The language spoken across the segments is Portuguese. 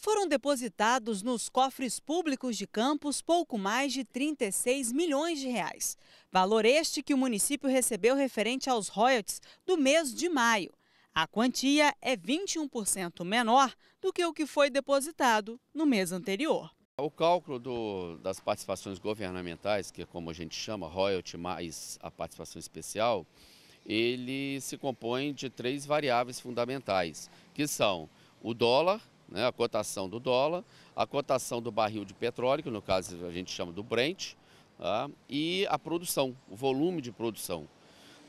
foram depositados nos cofres públicos de Campos pouco mais de 36 milhões de reais. Valor este que o município recebeu referente aos royalties do mês de maio. A quantia é 21% menor do que o que foi depositado no mês anterior. O cálculo do, das participações governamentais, que é como a gente chama, royalty mais a participação especial, ele se compõe de três variáveis fundamentais, que são o dólar, né, a cotação do dólar, a cotação do barril de petróleo, que no caso a gente chama do Brent, tá, e a produção, o volume de produção.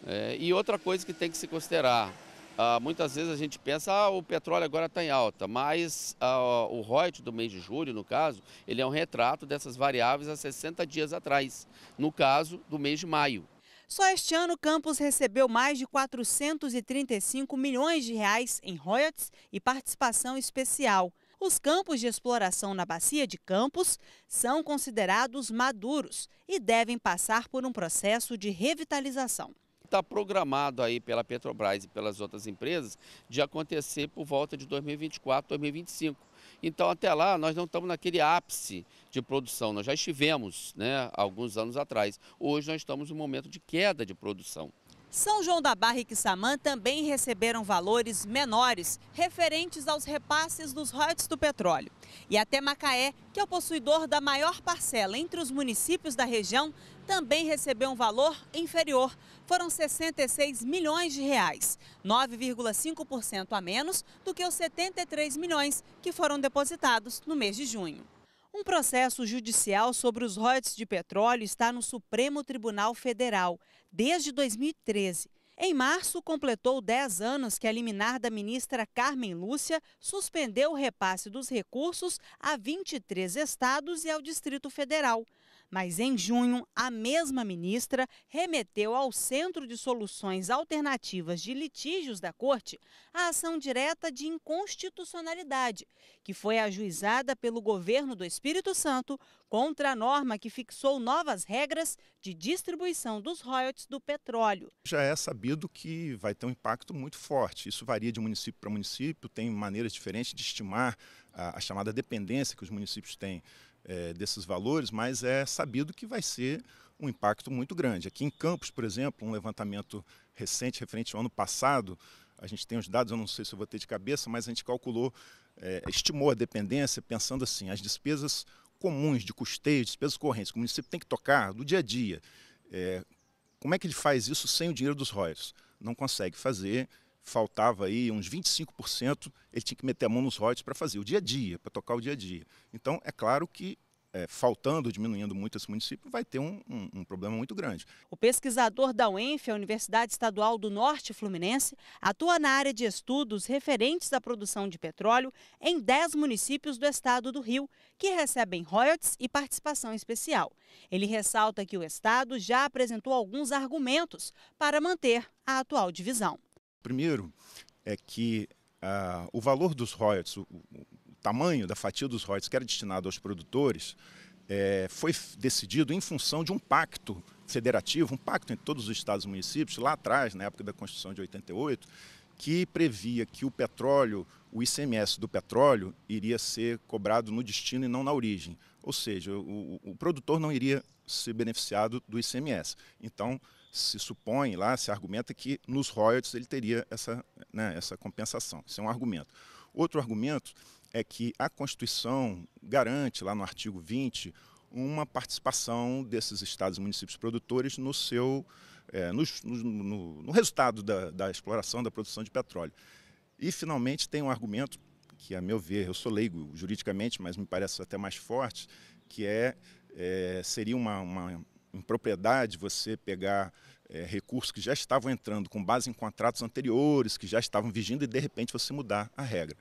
É, e outra coisa que tem que se considerar, ah, muitas vezes a gente pensa, ah, o petróleo agora está em alta, mas ah, o ROIT do mês de julho, no caso, ele é um retrato dessas variáveis há 60 dias atrás, no caso do mês de maio. Só este ano, o campus recebeu mais de 435 milhões de reais em royalties e participação especial. Os campos de exploração na bacia de Campos são considerados maduros e devem passar por um processo de revitalização está programado aí pela Petrobras e pelas outras empresas de acontecer por volta de 2024, 2025. Então, até lá, nós não estamos naquele ápice de produção. Nós já estivemos né, alguns anos atrás. Hoje, nós estamos em um momento de queda de produção. São João da Barra e Quissamã também receberam valores menores referentes aos repasses dos royalties do petróleo. E até Macaé, que é o possuidor da maior parcela entre os municípios da região, também recebeu um valor inferior. Foram 66 milhões de reais, 9,5% a menos do que os 73 milhões que foram depositados no mês de junho. Um processo judicial sobre os royalties de petróleo está no Supremo Tribunal Federal desde 2013. Em março, completou 10 anos que a liminar da ministra Carmen Lúcia suspendeu o repasse dos recursos a 23 estados e ao Distrito Federal. Mas em junho, a mesma ministra remeteu ao Centro de Soluções Alternativas de Litígios da Corte a ação direta de inconstitucionalidade, que foi ajuizada pelo governo do Espírito Santo contra a norma que fixou novas regras de distribuição dos royalties do petróleo. Já é sabido que vai ter um impacto muito forte. Isso varia de município para município, tem maneiras diferentes de estimar a, a chamada dependência que os municípios têm é, desses valores, mas é sabido que vai ser um impacto muito grande. Aqui em Campos, por exemplo, um levantamento recente, referente ao ano passado, a gente tem os dados, eu não sei se eu vou ter de cabeça, mas a gente calculou, é, estimou a dependência pensando assim, as despesas comuns de custeio, despesas correntes, que o município tem que tocar do dia a dia. É, como é que ele faz isso sem o dinheiro dos royalties? Não consegue fazer, faltava aí uns 25%, ele tinha que meter a mão nos royalties para fazer o dia a dia, para tocar o dia a dia. Então, é claro que é, faltando, diminuindo muito esse município, vai ter um, um, um, problema muito grande. O pesquisador da UENF, a Universidade Estadual do Norte Fluminense, atua na área de estudos referentes à produção de petróleo em 10 municípios do estado do Rio, que recebem royalties e participação especial. Ele ressalta que o estado já apresentou alguns argumentos para manter a atual divisão. Primeiro, é que ah, o valor dos royalties, o, o, tamanho da fatia dos royalties que era destinado aos produtores, é, foi decidido em função de um pacto federativo, um pacto entre todos os estados e municípios, lá atrás, na época da Constituição de 88, que previa que o petróleo, o ICMS do petróleo, iria ser cobrado no destino e não na origem. Ou seja, o, o produtor não iria ser beneficiado do ICMS. Então, se supõe lá, se argumenta que nos royalties ele teria essa, né, essa compensação. Isso é um argumento. Outro argumento é que a Constituição garante, lá no artigo 20, uma participação desses estados e municípios produtores no seu é, no, no, no, resultado da, da exploração, da produção de petróleo. E, finalmente, tem um argumento que, a meu ver, eu sou leigo juridicamente, mas me parece até mais forte, que é, é seria uma, uma em propriedade, você pegar é, recursos que já estavam entrando com base em contratos anteriores, que já estavam vigindo, e de repente você mudar a regra.